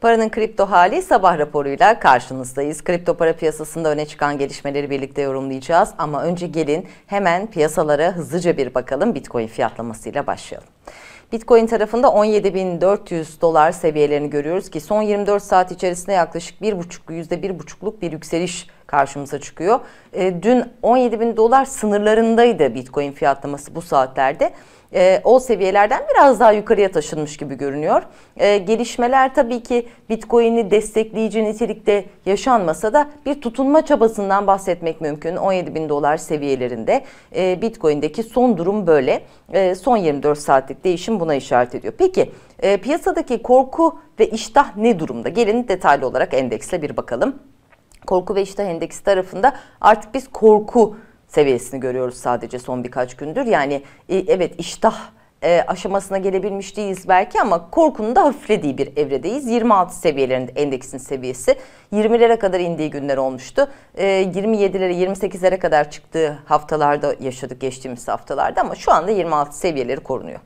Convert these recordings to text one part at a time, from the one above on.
Paranın kripto hali sabah raporuyla karşınızdayız. Kripto para piyasasında öne çıkan gelişmeleri birlikte yorumlayacağız ama önce gelin hemen piyasalara hızlıca bir bakalım Bitcoin fiyatlamasıyla başlayalım. Bitcoin tarafında 17.400 dolar seviyelerini görüyoruz ki son 24 saat içerisinde yaklaşık 1,5 %1,5'luk bir yükseliş karşımıza çıkıyor. E, dün 17 bin dolar sınırlarındaydı Bitcoin fiyatlaması bu saatlerde. E, o seviyelerden biraz daha yukarıya taşınmış gibi görünüyor. E, gelişmeler tabii ki Bitcoin'i destekleyici nitelikte yaşanmasa da bir tutunma çabasından bahsetmek mümkün. 17 bin dolar seviyelerinde e, Bitcoin'deki son durum böyle. E, son 24 saatlik değişim buna işaret ediyor. Peki e, piyasadaki korku ve iştah ne durumda? Gelin detaylı olarak endeksle bir bakalım. Korku ve İştah Endeksi tarafında artık biz korku seviyesini görüyoruz sadece son birkaç gündür. Yani e, evet iştah e, aşamasına gelebilmiş değiliz belki ama korkunun da hafiflediği bir evredeyiz. 26 seviyelerinde endeksin seviyesi 20'lere kadar indiği günler olmuştu. E, 27'lere 28'lere kadar çıktığı haftalarda yaşadık geçtiğimiz haftalarda ama şu anda 26 seviyeleri korunuyor.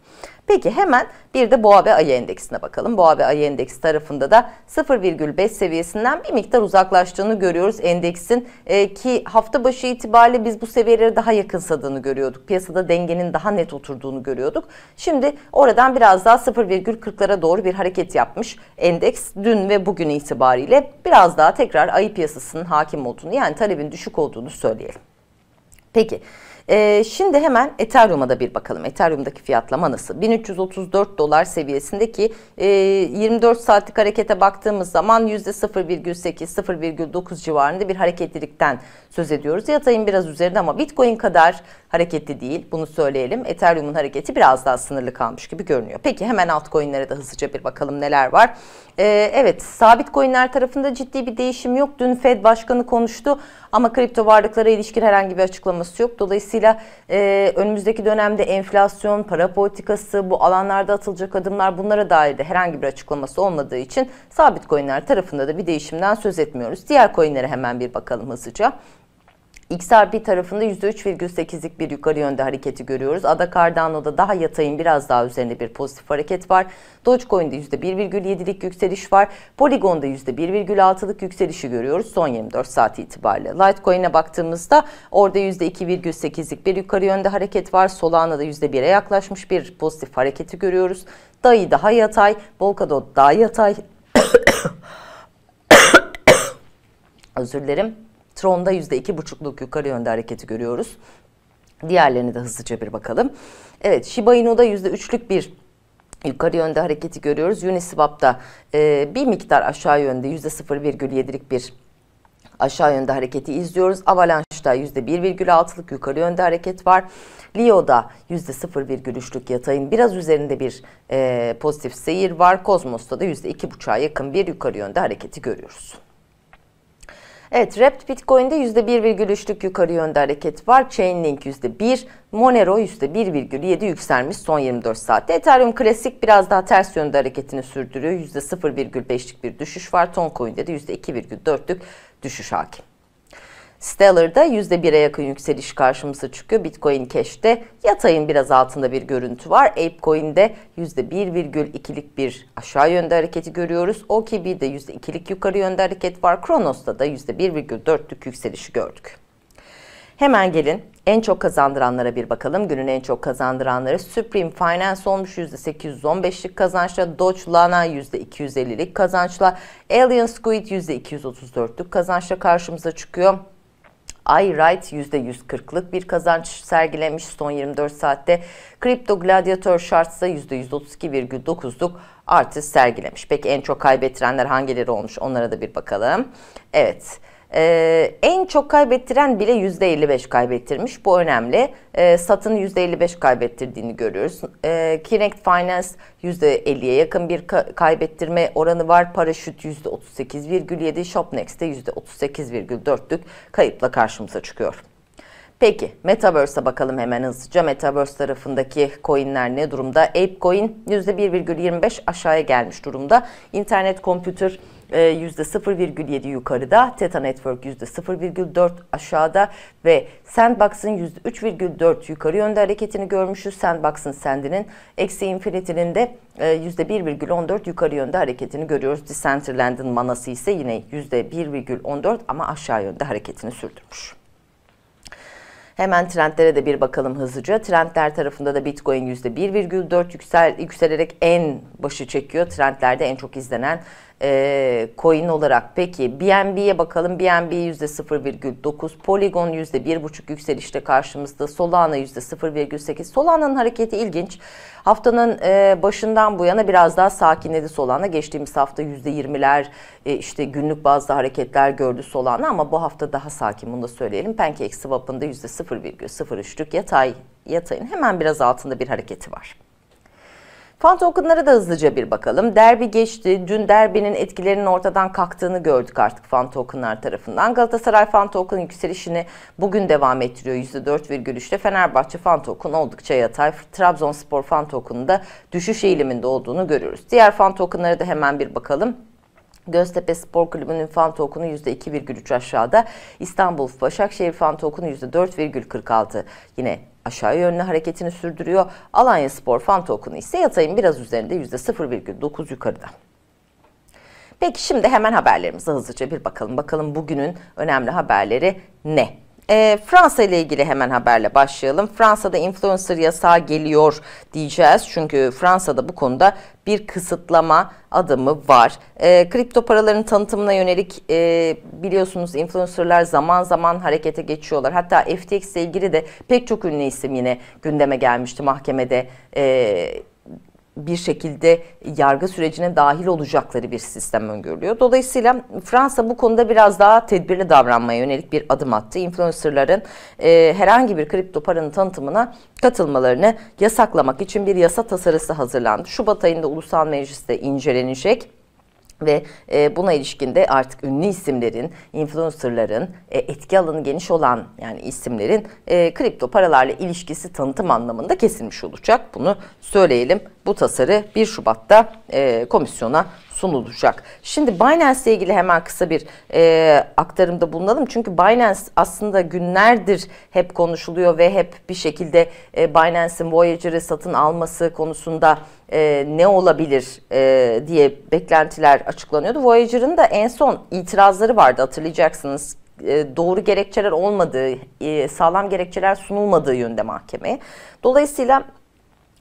Peki hemen bir de boğa ve ayı endeksine bakalım. Boğa ve ayı endeksi tarafında da 0,5 seviyesinden bir miktar uzaklaştığını görüyoruz endeksin e, ki hafta başı itibariyle biz bu seviyelere daha yakın yakınsadığını görüyorduk. Piyasada dengenin daha net oturduğunu görüyorduk. Şimdi oradan biraz daha 0,40'lara doğru bir hareket yapmış endeks dün ve bugün itibariyle biraz daha tekrar ayı piyasasının hakim olduğunu yani talebin düşük olduğunu söyleyelim. Peki e, şimdi hemen Ethereum'a da bir bakalım. Ethereum'daki fiyatlama nasıl? 1334 dolar seviyesindeki e, 24 saatlik harekete baktığımız zaman %0,8-0,9 civarında bir hareketlilikten söz ediyoruz. Yatayın biraz üzerinde ama Bitcoin kadar hareketli değil. Bunu söyleyelim. Ethereum'un hareketi biraz daha sınırlı kalmış gibi görünüyor. Peki hemen altcoin'lere de hızlıca bir bakalım neler var. Ee, evet sabit coin'ler tarafında ciddi bir değişim yok. Dün Fed Başkanı konuştu ama kripto varlıklara ilişkin herhangi bir açıklaması yok. Dolayısıyla Dolayısıyla e, önümüzdeki dönemde enflasyon, para politikası, bu alanlarda atılacak adımlar bunlara dair de herhangi bir açıklaması olmadığı için sabit coinler tarafında da bir değişimden söz etmiyoruz. Diğer coinlere hemen bir bakalım hızlıca. XRP tarafında %3,8'lik bir yukarı yönde hareketi görüyoruz. Ada Cardano'da daha yatayın biraz daha üzerinde bir pozitif hareket var. Dogecoin'de %1,7'lik yükseliş var. Polygon'da %1,6'lık yükselişi görüyoruz son 24 saat itibariyle. Litecoin'e baktığımızda orada %2,8'lik bir yukarı yönde hareket var. Solana'da %1'e yaklaşmış bir pozitif hareketi görüyoruz. DAI daha yatay, Polkadot daha yatay. Özür dilerim. Tron'da %2,5'luk yukarı yönde hareketi görüyoruz. Diğerlerine de hızlıca bir bakalım. Evet Shiba Inu'da %3'lük bir yukarı yönde hareketi görüyoruz. Uniswap'ta e, bir miktar aşağı yönde %0,7'lik bir aşağı yönde hareketi izliyoruz. Avalanche'da %1,6'lık yukarı yönde hareket var. Leo'da %0,3'lük yatayın biraz üzerinde bir e, pozitif seyir var. Kozmos'ta da %2,5'a yakın bir yukarı yönde hareketi görüyoruz. Evet Wrapped Bitcoin'de %1,3'lük yukarı yönde hareket var. Chainlink %1, Monero %1,7 yükselmiş son 24 saatte. Ethereum Klasik biraz daha ters yönde hareketini sürdürüyor. %0,5'lik bir düşüş var. Toncoin'de de %2,4'lük düşüş hakim. Stellar'da %1'e yakın yükseliş karşımıza çıkıyor. Bitcoin Cash'te yatayın biraz altında bir görüntü var. Apecoin'de %1,2'lik bir aşağı yönde hareketi görüyoruz. OKB'de %2'lik yukarı yönde hareket var. Kronos'ta da %1,4'lük yükselişi gördük. Hemen gelin en çok kazandıranlara bir bakalım. Günün en çok kazandıranları Supreme Finance olmuş %815'lik kazançla, Dodge Lana %250'lik kazançla, Alien Squid %234'lük kazançla karşımıza çıkıyor iRight %140'lık bir kazanç sergilemiş son 24 saatte. Kripto Gladiator Sharts da %132,9'luk artış sergilemiş. Peki en çok kaybettirenler hangileri olmuş onlara da bir bakalım. Evet. Ee, en çok kaybettiren bile %55 kaybettirmiş. Bu önemli. Ee, satın %55 kaybettirdiğini görüyoruz. Ee, Kinect Finance %50'ye yakın bir ka- kaybettirme oranı var. Paraşüt %38,7, Shopnext Shopnex'te %38,4'lük kayıpla karşımıza çıkıyor. Peki Metaverse'e bakalım hemen hızlıca. Metaverse tarafındaki coinler ne durumda? Apecoin %1,25 aşağıya gelmiş durumda. İnternet, kompütür, kompütür %0,7 e, yukarıda, Theta Network %0,4 aşağıda ve Sandbox'ın %3,4 yukarı yönde hareketini görmüşüz. Sandbox'ın sendinin eksi infinity'nin de %1,14 e, yukarı yönde hareketini görüyoruz. Decentraland'ın manası ise yine %1,14 ama aşağı yönde hareketini sürdürmüş. Hemen trendlere de bir bakalım hızlıca. Trendler tarafında da Bitcoin %1,4 yüksel, yükselerek en başı çekiyor. Trendlerde en çok izlenen e, coin olarak. Peki BNB'ye bakalım. BNB %0,9, Polygon %1,5 yükselişte karşımızda. Solana %0,8. Solana'nın hareketi ilginç. Haftanın e, başından bu yana biraz daha sakinledi Solana. Geçtiğimiz hafta %20'ler e, işte günlük bazı hareketler gördü Solana ama bu hafta daha sakin bunu da söyleyelim. Pancake swap'ında %0,03'lük yatay yatayın hemen biraz altında bir hareketi var. Fan tokenlara da hızlıca bir bakalım. Derbi geçti. Dün derbinin etkilerinin ortadan kalktığını gördük artık fan tokenlar tarafından. Galatasaray fan token yükselişini bugün devam ettiriyor %4,3'te. Fenerbahçe fan token oldukça yatay. Trabzonspor fan tokenında düşüş eğiliminde olduğunu görüyoruz. Diğer fan tokenlara da hemen bir bakalım. Göztepe Spor Kulübü'nün fan tokunu %2,3 aşağıda. İstanbul Başakşehir fan tokunu %4,46 yine aşağı yönlü hareketini sürdürüyor. Alanya Spor fan tokunu ise yatayın biraz üzerinde %0,9 yukarıda. Peki şimdi hemen haberlerimize hızlıca bir bakalım. Bakalım bugünün önemli haberleri ne? E, Fransa ile ilgili hemen haberle başlayalım. Fransa'da influencer yasağı geliyor diyeceğiz. Çünkü Fransa'da bu konuda bir kısıtlama adımı var. E, kripto paraların tanıtımına yönelik e, biliyorsunuz influencerlar zaman zaman harekete geçiyorlar. Hatta FTX ile ilgili de pek çok ünlü isim yine gündeme gelmişti mahkemede e, bir şekilde yargı sürecine dahil olacakları bir sistem öngörülüyor. Dolayısıyla Fransa bu konuda biraz daha tedbirli davranmaya yönelik bir adım attı. Influencerların e, herhangi bir kripto paranın tanıtımına katılmalarını yasaklamak için bir yasa tasarısı hazırlandı. Şubat ayında Ulusal Meclis'te incelenecek ve e, buna ilişkin de artık ünlü isimlerin, influencerların, e, etki alanı geniş olan yani isimlerin e, kripto paralarla ilişkisi tanıtım anlamında kesilmiş olacak. Bunu söyleyelim bu tasarı 1 Şubat'ta e, komisyona sunulacak. Şimdi Binance ile ilgili hemen kısa bir e, aktarımda bulunalım. Çünkü Binance aslında günlerdir hep konuşuluyor ve hep bir şekilde e, Binance'in Voyager'ı satın alması konusunda e, ne olabilir e, diye beklentiler açıklanıyordu. Voyager'ın da en son itirazları vardı hatırlayacaksınız e, doğru gerekçeler olmadığı, e, sağlam gerekçeler sunulmadığı yönde mahkemeye. Dolayısıyla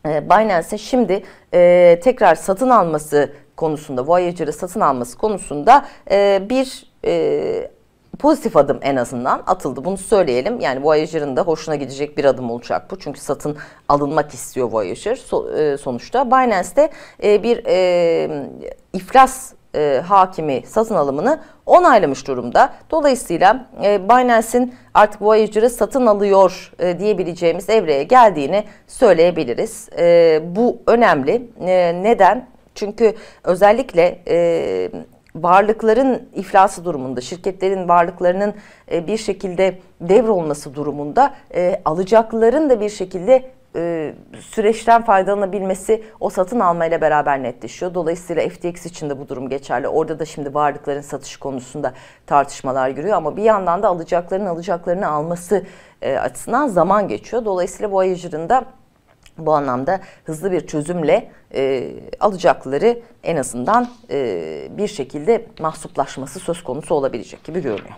ee, Binance şimdi e, tekrar satın alması konusunda, Voyager'ı satın alması konusunda e, bir e, pozitif adım en azından atıldı. Bunu söyleyelim. Yani Voyager'ın da hoşuna gidecek bir adım olacak bu. Çünkü satın alınmak istiyor Voyager so, e, sonuçta. Binance'de e, bir e, iflas e, hakimi satın alımını onaylamış durumda. Dolayısıyla e, Binance'in artık Voyager'ı satın alıyor e, diyebileceğimiz evreye geldiğini söyleyebiliriz. E, bu önemli. E, neden? Çünkü özellikle e, varlıkların iflası durumunda, şirketlerin varlıklarının e, bir şekilde devrolması durumunda e, alacakların da bir şekilde e, süreçten faydalanabilmesi o satın almayla beraber netleşiyor. Dolayısıyla FTX için de bu durum geçerli. Orada da şimdi varlıkların satış konusunda tartışmalar giriyor. ama bir yandan da alacakların alacaklarını alması e, açısından zaman geçiyor. Dolayısıyla Voyager'ın da bu anlamda hızlı bir çözümle e, alacakları en azından e, bir şekilde mahsuplaşması söz konusu olabilecek gibi görünüyor.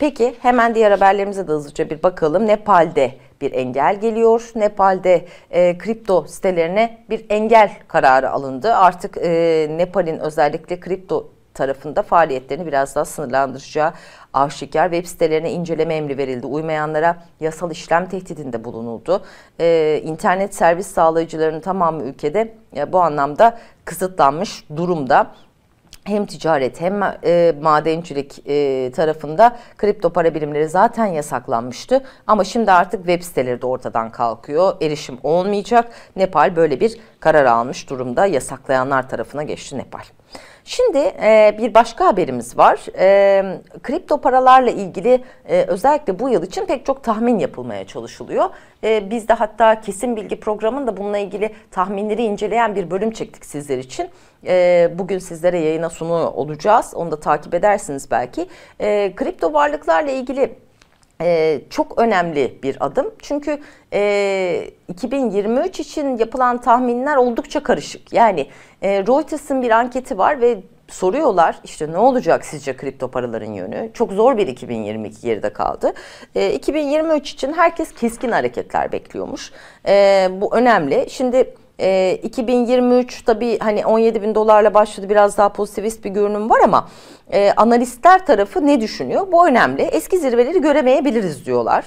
Peki hemen diğer haberlerimize de hızlıca bir bakalım. Nepal'de bir engel geliyor. Nepal'de e, kripto sitelerine bir engel kararı alındı. Artık e, Nepal'in özellikle kripto tarafında faaliyetlerini biraz daha sınırlandıracağı aşikar. Web sitelerine inceleme emri verildi. Uymayanlara yasal işlem tehdidinde bulunuldu. Ee, internet servis sağlayıcılarının tamamı ülkede e, bu anlamda kısıtlanmış durumda hem ticaret hem e, madencilik e, tarafında kripto para birimleri zaten yasaklanmıştı. Ama şimdi artık web siteleri de ortadan kalkıyor. Erişim olmayacak. Nepal böyle bir karar almış durumda. Yasaklayanlar tarafına geçti Nepal. Şimdi e, bir başka haberimiz var. E, kripto paralarla ilgili e, özellikle bu yıl için pek çok tahmin yapılmaya çalışılıyor. E, biz de hatta kesin bilgi programında bununla ilgili tahminleri inceleyen bir bölüm çektik sizler için. E, bugün sizlere yayına sunu olacağız. Onu da takip edersiniz belki. E, kripto varlıklarla ilgili ee, çok önemli bir adım. Çünkü e, 2023 için yapılan tahminler oldukça karışık. Yani e, Reuters'ın bir anketi var ve soruyorlar işte ne olacak sizce kripto paraların yönü? Çok zor bir 2022 geride kaldı. E, 2023 için herkes keskin hareketler bekliyormuş. E, bu önemli. Şimdi e, 2023 tabi hani 17 bin dolarla başladı biraz daha pozitivist bir görünüm var ama e, analistler tarafı ne düşünüyor? Bu önemli. Eski zirveleri göremeyebiliriz diyorlar.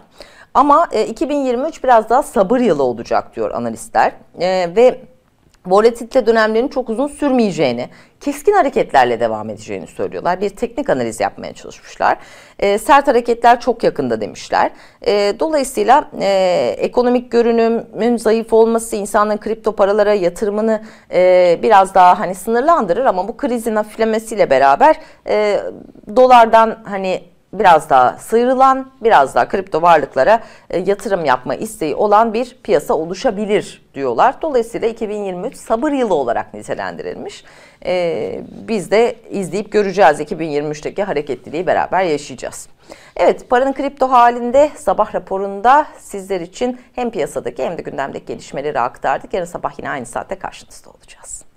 Ama e, 2023 biraz daha sabır yılı olacak diyor analistler. E, ve volatilite dönemlerinin çok uzun sürmeyeceğini, keskin hareketlerle devam edeceğini söylüyorlar. Bir teknik analiz yapmaya çalışmışlar. E, sert hareketler çok yakında demişler. E, dolayısıyla e, ekonomik görünümün zayıf olması insanların kripto paralara yatırımını e, biraz daha hani sınırlandırır ama bu krizin hafiflemesiyle beraber e, dolardan hani biraz daha sıyrılan, biraz daha kripto varlıklara e, yatırım yapma isteği olan bir piyasa oluşabilir diyorlar. Dolayısıyla 2023 sabır yılı olarak nitelendirilmiş. E, biz de izleyip göreceğiz 2023'teki hareketliliği beraber yaşayacağız. Evet paranın kripto halinde sabah raporunda sizler için hem piyasadaki hem de gündemdeki gelişmeleri aktardık. Yarın sabah yine aynı saatte karşınızda olacağız.